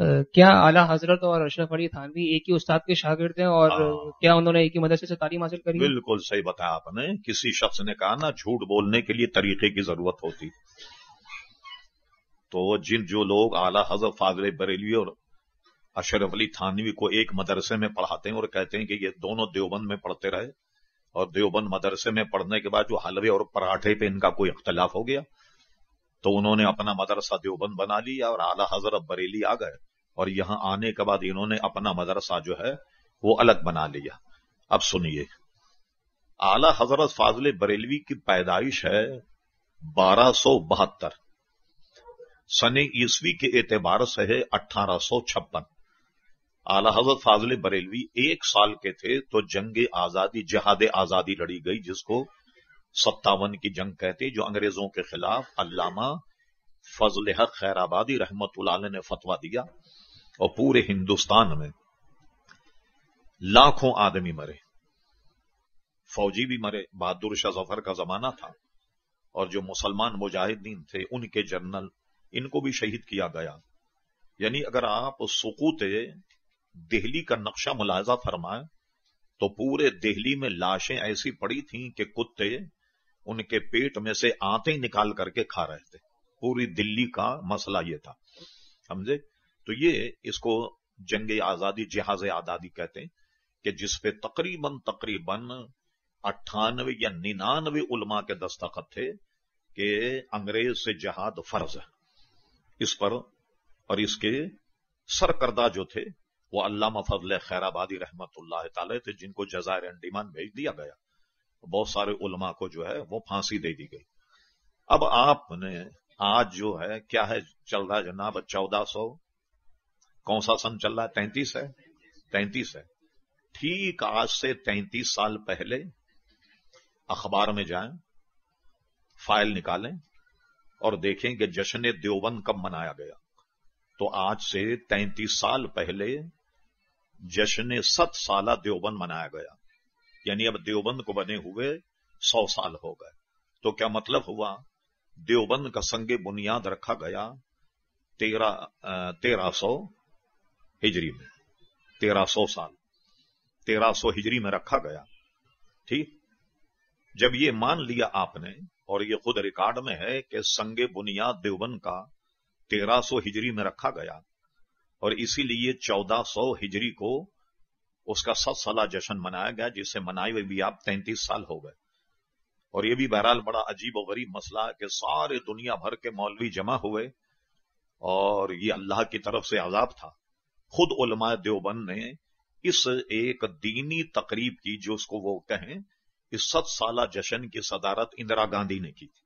क्या आला हजरत और अशरफ अली थानवी एक ही उस्ताद के शागिर्द हैं और हाँ। क्या उन्होंने एक ही मदरसे से तालीम हासिल करी बिल्कुल सही बताया आपने किसी शख्स ने कहा ना झूठ बोलने के लिए तरीके की जरूरत होती तो जिन जो लोग आला हजरत फाजल बरेली और अशरफ अली थानवी को एक मदरसे में पढ़ाते हैं और कहते हैं कि ये दोनों देवबंद में पढ़ते रहे और देवबंद मदरसे में पढ़ने के बाद जो हलवे और पराठे पे इनका कोई इख्तलाफ हो गया तो उन्होंने अपना मदरसा देवबंद बना लिया और आला हजरत बरेली आ गए और यहां आने के बाद इन्होंने अपना मदरसा जो है वो अलग बना लिया अब सुनिए आला हजरत फाजले बरेलवी की पैदाइश है बारह सौ बहत्तर सने ईस्वी के एतबार से है अठारह सौ छप्पन आला हजरत फाजले बरेलवी एक साल के थे तो जंग आजादी जहाद आजादी लड़ी गई जिसको सत्तावन की जंग कहते जो अंग्रेजों के खिलाफ अल्लामा फजल हक खैराबादी रहमत ने फतवा दिया और पूरे हिंदुस्तान में लाखों आदमी मरे फौजी भी मरे बहादुर शाह जफर का जमाना था और जो मुसलमान मुजाहिदीन थे उनके जनरल इनको भी शहीद किया गया यानी अगर आप सुकूत दिल्ली का नक्शा मुलायजा फरमाए तो पूरे दिल्ली में लाशें ऐसी पड़ी थीं कि कुत्ते उनके पेट में से आते निकाल करके खा रहे थे पूरी दिल्ली का मसला ये था समझे तो ये इसको जंग आजादी जहाज आजादी कहते हैं कि जिसपे तकरीबन तकरीबन अट्ठानवे या निन्यानवे उलमा के दस्तखत थे कि अंग्रेज से जहाद फर्ज है इस पर और इसके सरकर्दा जो थे वो अल्लाह फजल खैराबादी रहमत थे जिनको जजायर अंडीमान भेज दिया गया बहुत सारे उलमा को जो है वो फांसी दे दी गई अब आपने आज जो है क्या है चल रहा है जनाब चौदह सौ कौन सा सन चल रहा है तैतीस है तैतीस है ठीक आज से तैतीस साल पहले अखबार में जाएं फाइल निकालें और देखें कि जश्न देवबंद कब मनाया गया तो आज से तैतीस साल पहले जश्न सत साला देवबंद मनाया गया यानी अब देवबंद को बने हुए सौ साल हो गए तो क्या मतलब हुआ देवबंद का संगे बुनियाद रखा गया तेरा तेरह सौ हिजरी में तेरह सौ साल तेरह सौ हिजरी में रखा गया ठीक जब ये मान लिया आपने और ये खुद रिकॉर्ड में है कि संगे बुनियाद देवबंद का तेरह सौ हिजरी में रखा गया और इसीलिए चौदह सौ हिजरी को उसका सत साल जश्न मनाया गया जिसे मनाए हुए भी आप तैंतीस साल हो गए और ये भी बहरहाल बड़ा अजीब और गरीब मसला है कि सारे दुनिया भर के मौलवी जमा हुए और ये अल्लाह की तरफ से आजाब था खुद उलमा देवबंद ने इस एक दीनी तकरीब की जो उसको वो कहें इस सत साल जश्न की सदारत इंदिरा गांधी ने की थी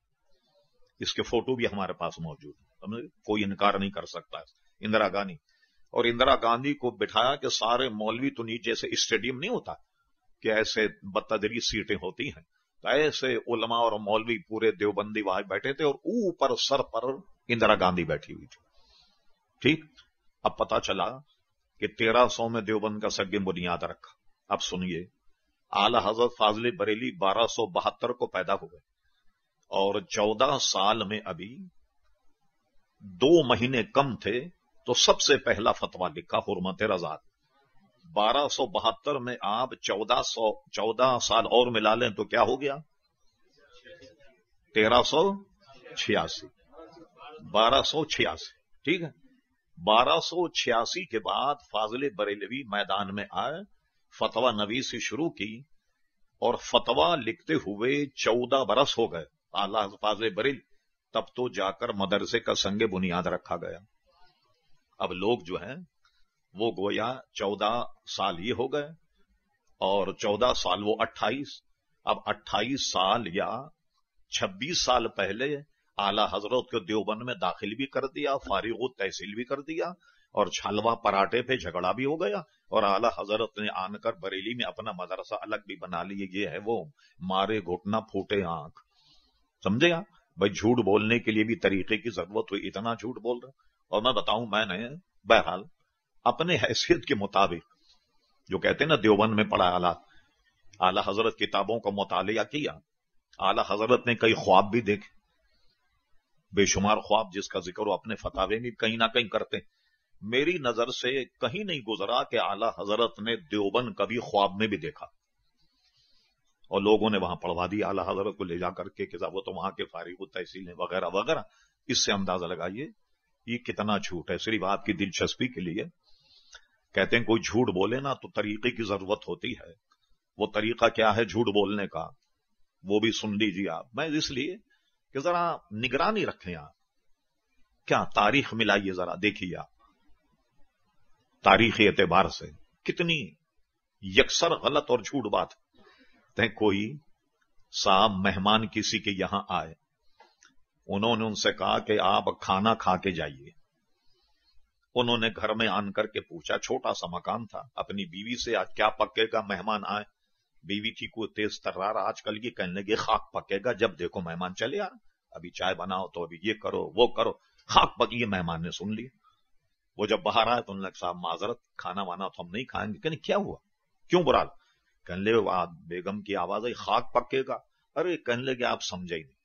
इसके फोटो भी हमारे पास मौजूद है कोई इनकार नहीं कर सकता इंदिरा गांधी और इंदिरा गांधी को बिठाया कि सारे मौलवी तो नीचे से स्टेडियम नहीं होता कि ऐसे बत्तादरी सीटें होती हैं तो ऐसे उलमा और मौलवी पूरे देवबंदी वहां बैठे थे और ऊपर सर पर इंदिरा गांधी बैठी हुई थी ठीक अब पता चला कि तेरह सौ में देवबंद का सज्ञ बुनियाद रखा अब सुनिए आला हजरत फाजली बरेली बारह सौ बहत्तर को पैदा हुए और चौदह साल में अभी दो महीने कम थे तो सबसे पहला फतवा लिखा हुरमत रजात बारह सौ बहत्तर में आप चौदह सौ चौदह साल और मिला लें तो क्या हो गया तेरह सौ छियासी बारह सौ छियासी ठीक है बारह सौ छियासी के बाद फाजिल बरेलवी मैदान में आए फतवा नबी से शुरू की और फतवा लिखते हुए चौदह बरस हो गए आल्ला फाजिल बरेल तब तो जाकर मदरसे का संग बुनियाद रखा गया अब लोग जो हैं वो गोया चौदह साल ही हो गए और चौदह साल वो अट्ठाईस अब अट्ठाईस साल या छब्बीस साल पहले आला हजरत को देवबंद में दाखिल भी कर दिया फारिग तहसील भी कर दिया और छालवा पराठे पे झगड़ा भी हो गया और आला हजरत ने आनकर बरेली में अपना मदरसा अलग भी बना लिए ये है वो मारे घुटना फूटे आंख समझे भाई झूठ बोलने के लिए भी तरीके की जरूरत हुई इतना झूठ बोल रहा और मैं बताऊं मैंने बहरहाल अपने हैसियत के मुताबिक जो कहते हैं ना देवबंद में पढ़ा आला आला हजरत किताबों का मुतालिया किया आला हजरत ने कई ख्वाब भी देखे बेशुमार ख्वाब जिसका जिक्र वो अपने फतावे में कहीं ना कहीं करते हैं मेरी नजर से कहीं नहीं गुजरा कि आला हजरत ने देवबंद कभी ख्वाब में भी देखा और लोगों ने वहां पढ़वा दिया आला हजरत को ले जाकर के कि वो तो वहां के फारिग तहसीलें वगैरह वगैरह इससे अंदाजा लगाइए ये कितना झूठ है सिर्फ आपकी दिलचस्पी के लिए कहते हैं कोई झूठ बोले ना तो तरीके की जरूरत होती है वो तरीका क्या है झूठ बोलने का वो भी सुन लीजिए आप मैं इसलिए कि जरा निगरानी रखें आप क्या तारीख मिलाइए जरा देखिए आप तारीखी एतबार से कितनी यकसर गलत और झूठ बात कोई साहब मेहमान किसी के यहां आए उन्होंने उनसे कहा कि आप खाना खा के जाइए उन्होंने घर में आन करके पूछा छोटा सा मकान था अपनी बीवी से आज क्या पकेगा मेहमान आए बीवी थी को तेज तर्रार आजकल की कहने लगी खाक पकेगा जब देखो मेहमान चले आ अभी चाय बनाओ तो अभी ये करो वो करो खाक पकी मेहमान ने सुन लिया वो जब बाहर आए तो उन्होंने साहब माजरत खाना वाना तो हम नहीं खाएंगे कहने क्या हुआ क्यों बुरा कहने लगे बेगम की आवाज आई खाक पकेगा अरे कहने लगे आप समझे ही नहीं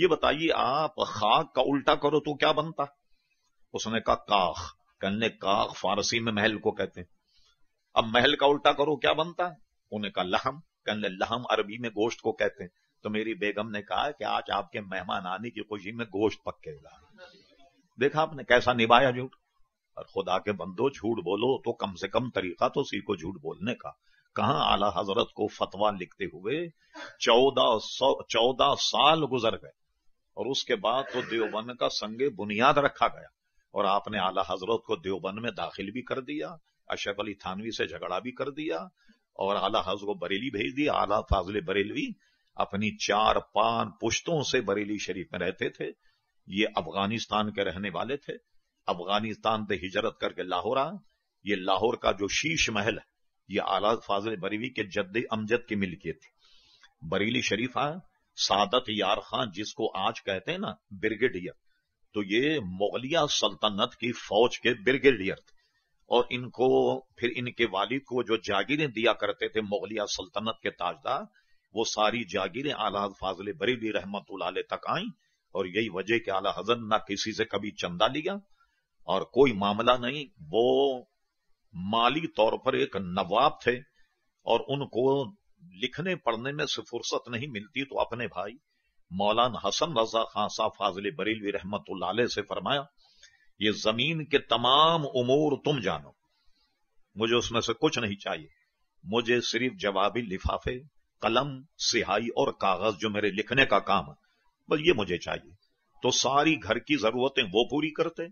ये बताइए आप खाक का उल्टा करो तो क्या बनता उसने कहा काख कहने काख फारसी में महल को कहते हैं अब महल का उल्टा करो क्या बनता है उन्हें कहा लहम कहने लहम अरबी में गोश्त को कहते हैं तो मेरी बेगम ने कहा कि आज आपके मेहमान आने की खुशी में गोश्त पकेगा देखा आपने कैसा निभाया झूठ और खुदा के बंदो झूठ बोलो तो कम से कम तरीका तो सीखो झूठ बोलने का कहा आला हजरत को फतवा लिखते हुए चौदह सौ चौदह साल गुजर गए और उसके बाद तो देवबंद का संग बुनियाद रखा गया और आपने आला हजरत को देवबंद में दाखिल भी कर दिया अशरफ अली थानवी से झगड़ा भी कर दिया और आला हज को बरेली भेज दिया आला फाजिल बरेलवी अपनी चार पान पुश्तों से बरेली शरीफ में रहते थे ये अफगानिस्तान के रहने वाले थे अफगानिस्तान से हिजरत करके लाहौर आए ये लाहौर का जो शीश महल है ये आला फाजल बरेली के जद्दी अमजद की मिलकियत थी बरेली शरीफ आए सादत यार खां जिसको आज कहते हैं ना ब्रिगेडियर तो ये मुगलिया सल्तनत की फौज के ब्रिगेडियर थे और इनको फिर इनके वालिद को जो जागीरें दिया करते थे मुगलिया सल्तनत के ताजदार वो सारी जागीरें आला फाजिल बरेली रहमत तक आई और यही वजह कि आला हजन ना किसी से कभी चंदा लिया और कोई मामला नहीं वो माली तौर पर एक नवाब थे और उनको लिखने पढ़ने में से फुर्सत नहीं मिलती तो अपने भाई मौलाना हसन रजा खान साहब फाजिल बरेलवी रहमत से फरमाया ये जमीन के तमाम उमूर तुम जानो मुझे उसमें से कुछ नहीं चाहिए मुझे सिर्फ जवाबी लिफाफे कलम सिहाई और कागज जो मेरे लिखने का काम है बस ये मुझे चाहिए तो सारी घर की जरूरतें वो पूरी करते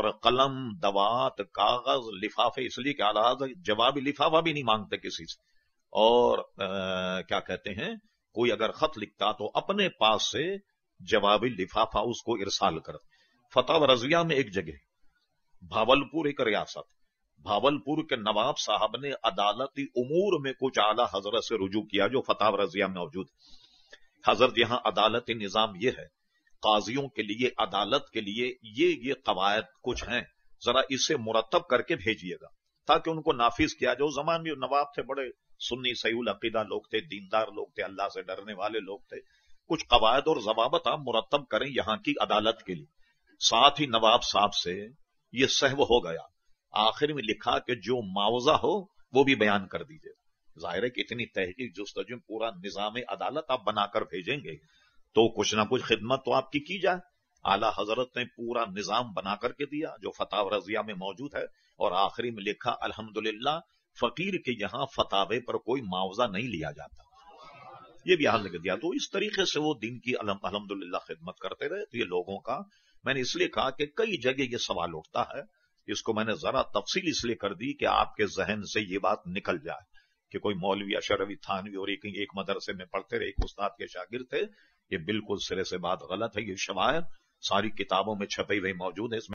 और कलम दवात कागज लिफाफे इसलिए क्या जवाबी लिफाफा भी नहीं मांगते किसी से और आ, क्या कहते हैं कोई अगर खत लिखता तो अपने पास से जवाबी लिफाफा उसको इरसाल कर फतेह रजिया में एक जगह भावलपुर एक रियासत भावलपुर के नवाब साहब ने अदालती उमूर में कुछ आला हजरत से रुजू किया जो फतेह रजिया में मौजूद हजरत यहां अदालती निज़ाम ये है काजियों के लिए अदालत के लिए ये ये कवायद कुछ हैं जरा इसे मुरतब करके भेजिएगा ताकि उनको नाफिज किया जाए जमान में नवाब थे बड़े सुन्नी सयूल अकीदा लोग थे दीनदार लोग थे अल्लाह से डरने वाले लोग थे कुछ कवायद और जवाबत आप मुरतब करें यहाँ की अदालत के लिए साथ ही नवाब साहब से ये सहव हो गया आखिर में लिखा कि जो मुआवजा हो वो भी बयान कर दीजिए जाहिर है कि इतनी तहकीक जस्तजु पूरा निजाम अदालत आप बनाकर भेजेंगे तो कुछ ना कुछ खिदमत तो आपकी की जाए आला हजरत ने पूरा निजाम बना करके दिया जो फताह रजिया में मौजूद है और आखिरी में लिखा अल्हम्दुलिल्लाह फकीर के यहाँ फतावे पर कोई मुआवजा नहीं लिया जाता ये भी हाल दिया तो इस तरीके से वो दिन की अलहमदुल्ला खिदमत करते रहे तो ये लोगों का मैंने इसलिए कहा कि कई जगह ये सवाल उठता है इसको मैंने जरा तफसील इसलिए कर दी कि आपके जहन से ये बात निकल जाए कि कोई मौलवी अशरवी थानवी और एक, एक मदरसे में पढ़ते रहे एक उस्ताद के शागिर थे ये बिल्कुल सिरे से बात गलत है ये शवायद सारी किताबों में छपे हुई मौजूद है इसमें